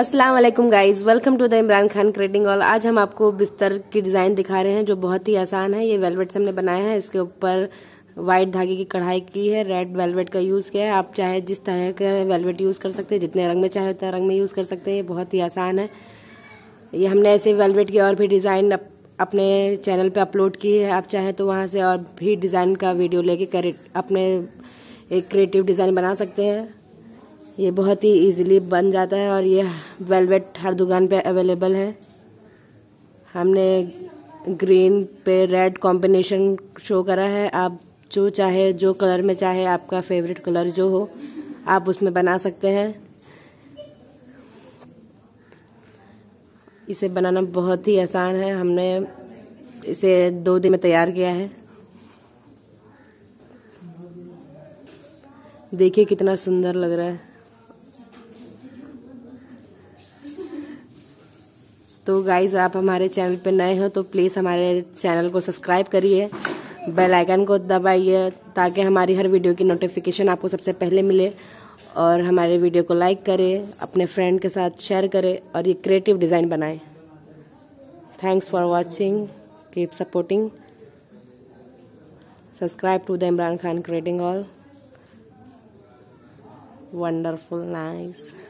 अस्सलाम वालेकुम guys welcome to the Imran Khan creating all आज हम आपको बिस्तर की डिज़ाइन दिखा रहे हैं जो बहुत ही आसान है ये वेलवेट से हमने बनाया है इसके ऊपर वाइट धागे की कढ़ाई की है रेड वेलवेट का यूज़ किया है आप चाहे जिस तरह का वेलवेट यूज़ कर सकते हैं जितने रंग में चाहे उतने रंग में यूज़ कर सकते हैं ये बहुत ही आसान है ये हमने ऐसे वेलवेट की और भी डिज़ाइन अप, अपने चैनल पर अपलोड की है आप चाहें तो वहाँ से और भी डिज़ाइन का वीडियो लेके कर अपने एक क्रिएटिव डिज़ाइन बना सकते हैं ये बहुत ही इजीली बन जाता है और ये वेलवेट हर दुकान पे अवेलेबल है हमने ग्रीन पे रेड कॉम्बिनेशन शो करा है आप जो चाहे जो कलर में चाहे आपका फेवरेट कलर जो हो आप उसमें बना सकते हैं इसे बनाना बहुत ही आसान है हमने इसे दो दिन में तैयार किया है देखिए कितना सुंदर लग रहा है तो गाइज़ आप हमारे चैनल पर नए हो तो प्लीज़ हमारे चैनल को सब्सक्राइब करिए बेल आइकन को दबाइए ताकि हमारी हर वीडियो की नोटिफिकेशन आपको सबसे पहले मिले और हमारे वीडियो को लाइक करें अपने फ्रेंड के साथ शेयर करें और ये क्रिएटिव डिज़ाइन बनाएं thanks for watching keep supporting subscribe to the Imran Khan creating all wonderful nice